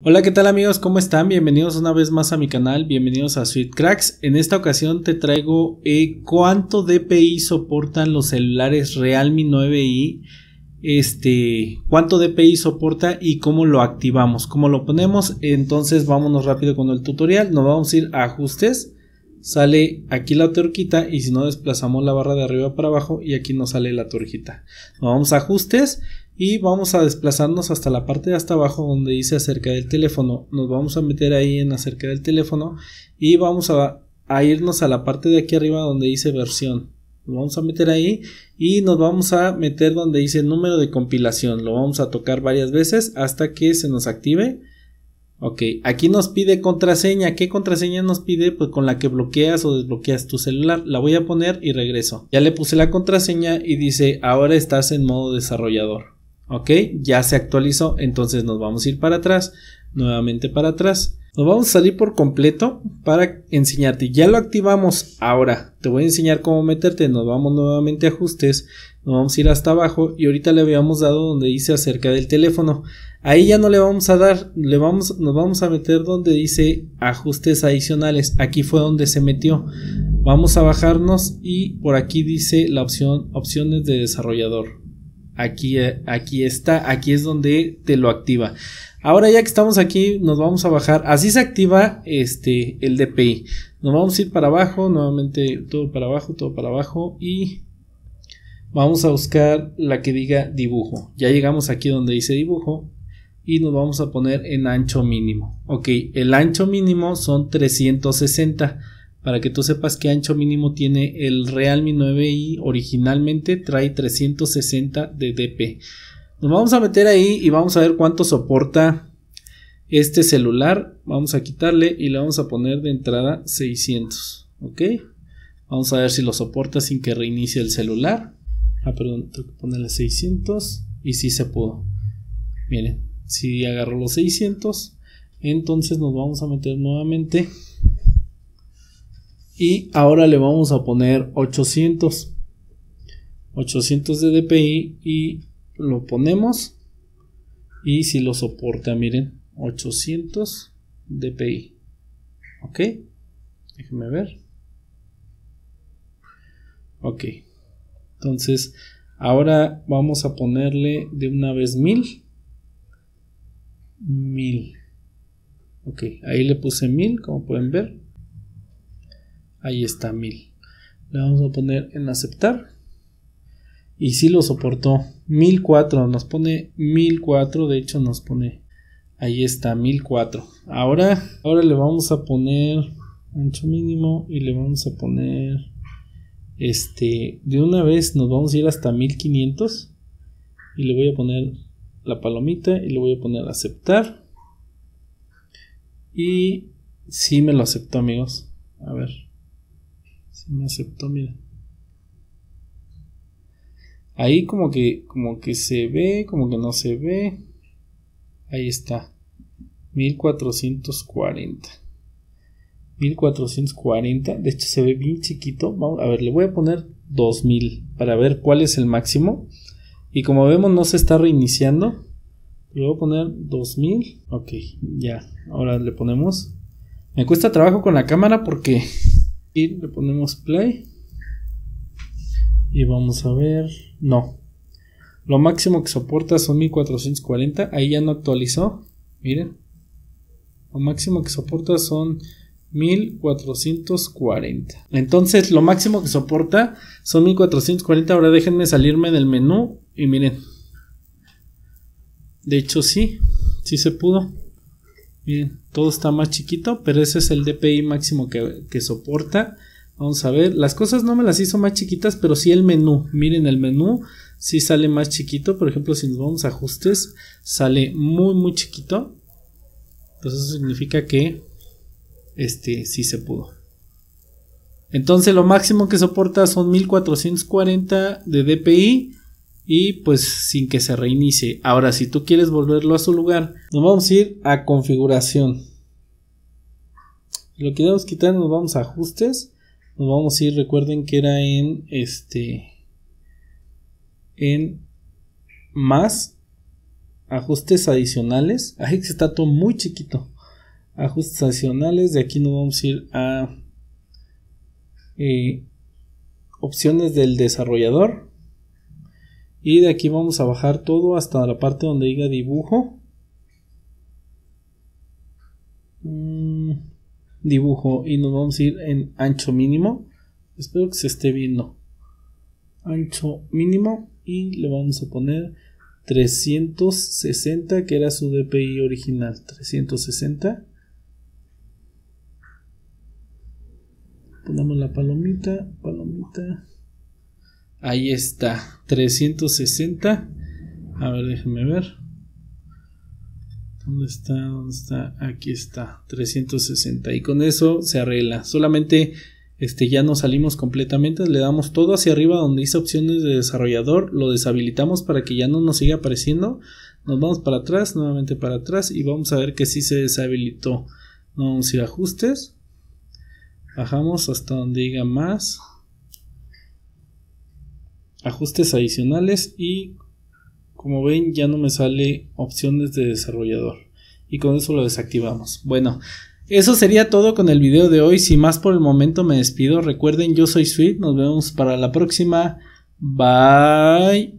Hola, ¿qué tal amigos? ¿Cómo están? Bienvenidos una vez más a mi canal, bienvenidos a Sweet Cracks. En esta ocasión te traigo eh, cuánto DPI soportan los celulares Realme 9i, este, cuánto DPI soporta y cómo lo activamos, cómo lo ponemos. Entonces vámonos rápido con el tutorial, nos vamos a ir a ajustes, sale aquí la torquita y si no desplazamos la barra de arriba para abajo y aquí nos sale la torquita Nos vamos a ajustes y vamos a desplazarnos hasta la parte de hasta abajo donde dice acerca del teléfono. Nos vamos a meter ahí en acerca del teléfono y vamos a, irnos a la parte de aquí arriba donde dice versión. Lo vamos a meter ahí y nos vamos a meter donde dice número de compilación. Lo vamos a tocar varias veces hasta que se nos active. Ok, aquí nos pide contraseña. ¿Qué contraseña nos pide? Pues con la que bloqueas o desbloqueas tu celular. La voy a poner y regreso. Ya le puse la contraseña y dice ahora estás en modo desarrollador. Ok, ya se actualizó, entonces nos vamos a ir para atrás, nuevamente para atrás. Nos vamos a salir por completo para enseñarte. Ya lo activamos. Ahora te voy a enseñar cómo meterte. Nos vamos nuevamente a ajustes. Nos vamos a ir hasta abajo. Y ahorita le habíamos dado donde dice acerca del teléfono. Ahí ya no le vamos a dar. Le vamos, nos vamos a meter donde dice ajustes adicionales. Aquí fue donde se metió. Vamos a bajarnos y por aquí dice la opción opciones de desarrollador. Aquí, eh, aquí está, aquí es donde te lo activa. Ahora ya que estamos aquí, nos vamos a bajar. Así se activa este, el DPI. Nos vamos a ir para abajo, nuevamente todo para abajo, todo para abajo y vamos a buscar la que diga dibujo. Ya llegamos aquí donde dice dibujo y nos vamos a poner en ancho mínimo. Ok, el ancho mínimo son 360 para que tú sepas qué ancho mínimo tiene el Realme 9i originalmente trae 360 de DP. Nos vamos a meter ahí y vamos a ver cuánto soporta este celular. Vamos a quitarle y le vamos a poner de entrada 600. Ok, vamos a ver si lo soporta sin que reinicie el celular. Ah, perdón, tengo que ponerle 600 y si se pudo. Miren, si agarró los 600, entonces nos vamos a meter nuevamente y ahora le vamos a poner 800 800 de dpi y lo ponemos y si lo soporta miren 800 dpi ok déjenme ver ok entonces ahora vamos a ponerle de una vez 1000 1000 ok ahí le puse 1000 como pueden ver Ahí está 1000. Le vamos a poner en aceptar. Y sí lo soportó. 1004. Nos pone 1004. De hecho nos pone. Ahí está 1004. Ahora, ahora le vamos a poner ancho mínimo y le vamos a poner este de una vez nos vamos a ir hasta 1500 y le voy a poner la palomita y le voy a poner aceptar y si sí me lo aceptó amigos a ver me aceptó, mira. Ahí como que, como que se ve, como que no se ve. Ahí está. 1440. 1440. De hecho se ve bien chiquito. Vamos, a ver, le voy a poner 2000 para ver cuál es el máximo. Y como vemos no se está reiniciando. Le voy a poner 2000. Ok, ya. Ahora le ponemos. Me cuesta trabajo con la cámara porque le ponemos play. Y vamos a ver. No. Lo máximo que soporta son 1440. Ahí ya no actualizó. Miren. Lo máximo que soporta son 1440. Entonces, lo máximo que soporta son 1440. Ahora déjenme salirme del menú y miren. De hecho, sí, sí se pudo. Bien, todo está más chiquito, pero ese es el DPI máximo que, soporta. Vamos a ver, las cosas no me las hizo más chiquitas, pero sí el menú. Miren el menú, sí sale más chiquito. Por ejemplo, si nos vamos a ajustes, sale muy, muy chiquito. Entonces eso significa que este sí se pudo. Entonces lo máximo que soporta son 1440 de DPI y pues sin que se reinicie. Ahora, si tú quieres volverlo a su lugar, nos vamos a ir a configuración. Lo que debemos quitar, nos vamos a ajustes. Nos vamos a ir, recuerden que era en este en más ajustes adicionales. Ahí se está todo muy chiquito. Ajustes adicionales. De aquí nos vamos a ir a eh, opciones del desarrollador y de aquí vamos a bajar todo hasta la parte donde diga dibujo mm, dibujo y nos vamos a ir en ancho mínimo espero que se esté viendo ancho mínimo y le vamos a poner 360 que era su DPI original 360 ponemos la palomita palomita Ahí está. 360. A ver, déjenme ver. ¿Dónde está? ¿Dónde está? Aquí está. 360. Y con eso se arregla. Solamente este, ya no salimos completamente. Le damos todo hacia arriba donde dice opciones de desarrollador. Lo deshabilitamos para que ya no nos siga apareciendo. Nos vamos para atrás, nuevamente para atrás. Y vamos a ver que sí se deshabilitó. vamos a ir a ajustes. Bajamos hasta donde diga más ajustes adicionales y como ven ya no me sale opciones de desarrollador y con eso lo desactivamos bueno eso sería todo con el video de hoy si más por el momento me despido recuerden yo soy Sweet nos vemos para la próxima bye